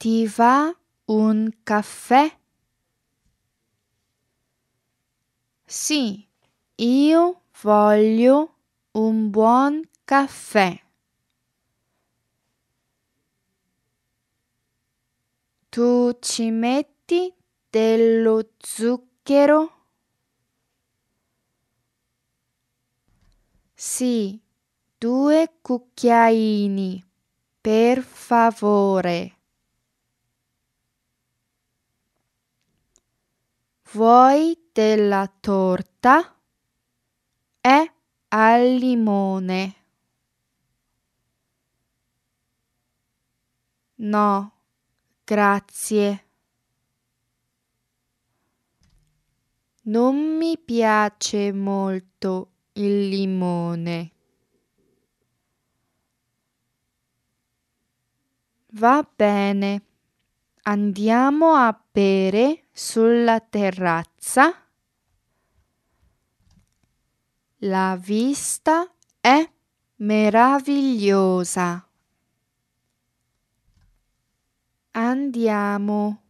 Ti va un caffè? Sì, io voglio un buon caffè. Tu ci metti dello zucchero? Sì, due cucchiaini, per favore. Vuoi della torta? È al limone. No, grazie. Non mi piace molto il limone. Va bene. Andiamo a bere sulla terrazza. La vista è meravigliosa. Andiamo.